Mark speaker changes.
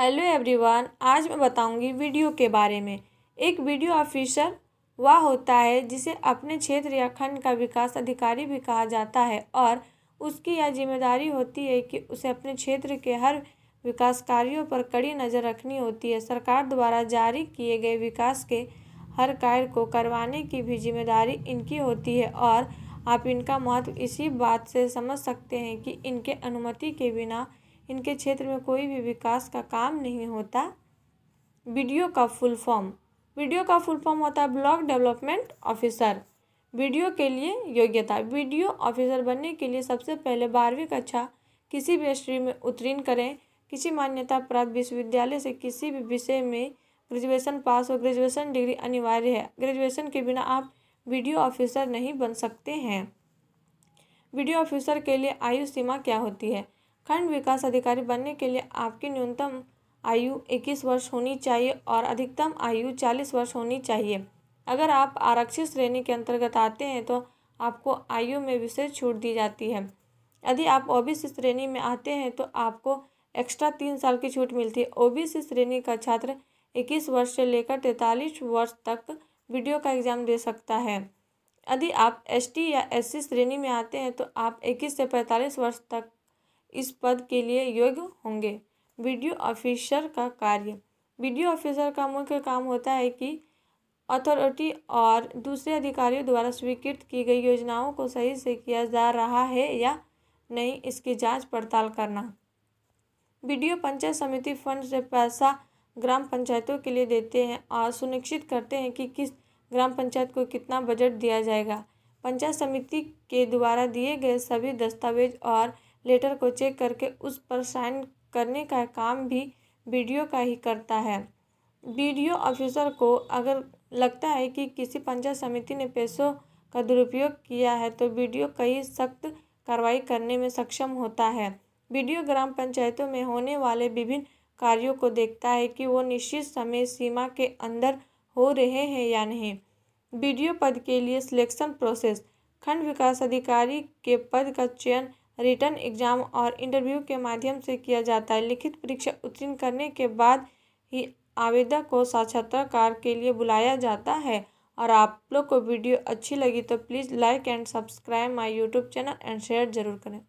Speaker 1: hello everyone आज मैं बताऊंगी वीडियो के बारे में एक वीडियो ऑफिसर वह होता है जिसे अपने क्षेत्र या खंड का विकास अधिकारी भी कहा जाता है और उसकी यह जिम्मेदारी होती है कि उसे अपने क्षेत्र के हर विकास कार्यों पर कड़ी नज़र रखनी होती है सरकार द्वारा जारी किए गए विकास के हर कार्य को करवाने की भी जिम्मेदारी इनकी होती है और आप इनका महत्व इसी बात से समझ सकते हैं कि इनके अनुमति के बिना इनके क्षेत्र में कोई भी विकास का काम नहीं होता वीडियो का फुल फॉर्म वीडियो का फुल फॉर्म होता है ब्लॉक डेवलपमेंट ऑफिसर वीडियो के लिए योग्यता वीडियो ऑफिसर बनने के लिए सबसे पहले बारहवीं कक्षा किसी भी स्ट्रीम में उत्तीर्ण करें किसी मान्यता प्राप्त विश्वविद्यालय से किसी भी विषय में ग्रेजुएशन पास हो ग्रेजुएशन डिग्री अनिवार्य है ग्रेजुएशन के बिना आप वीडियो ऑफिसर नहीं बन सकते हैं वीडियो ऑफिसर के लिए आयु सीमा क्या होती है खंड विकास अधिकारी बनने के लिए आपकी न्यूनतम आयु 21 वर्ष होनी चाहिए और अधिकतम आयु 40 वर्ष होनी चाहिए अगर आप आरक्षित श्रेणी के अंतर्गत आते हैं तो आपको आयु में विशेष छूट दी जाती है यदि आप ओबीसी श्रेणी में आते हैं तो आपको एक्स्ट्रा तीन साल की छूट मिलती है ओबीसी श्रेणी का छात्र 21 वर्ष से लेकर तैंतालीस वर्ष तक वीडियो का एग्ज़ाम दे सकता है यदि आप एसटी या एससी श्रेणी में आते हैं तो आप 21 से 45 वर्ष तक इस पद के लिए योग्य होंगे वीडियो ऑफिसर का कार्य वीडियो ऑफिसर का मुख्य काम होता है कि अथॉरिटी और दूसरे अधिकारियों द्वारा स्वीकृत की गई योजनाओं को सही से किया जा रहा है या नहीं इसकी जांच पड़ताल करना वीडियो पंचायत समिति फंड से पैसा ग्राम पंचायतों के लिए देते हैं और सुनिश्चित करते हैं कि किस ग्राम पंचायत को कितना बजट दिया जाएगा पंचायत समिति के द्वारा दिए गए सभी दस्तावेज और लेटर को चेक करके उस पर साइन करने का काम भी बीडीओ का ही करता है बीडीओ ऑफिसर को अगर लगता है कि किसी पंचायत समिति ने पैसों का दुरुपयोग किया है तो बीडीओ कई सख्त कार्रवाई करने में सक्षम होता है बीडीओ ग्राम पंचायतों में होने वाले विभिन्न कार्यों को देखता है कि वो निश्चित समय सीमा के अंदर हो रहे हैं या नहीं बीडीओ पद के लिए सिलेक्शन प्रोसेस खंड विकास अधिकारी के पद का चयन रिटर्न एग्जाम और इंटरव्यू के माध्यम से किया जाता है लिखित परीक्षा उत्तीर्ण करने के बाद ही आवेदक को साक्षात्कार के लिए बुलाया जाता है और आप लोग को वीडियो अच्छी लगी तो please like and subscribe my YouTube channel and share जरूर करें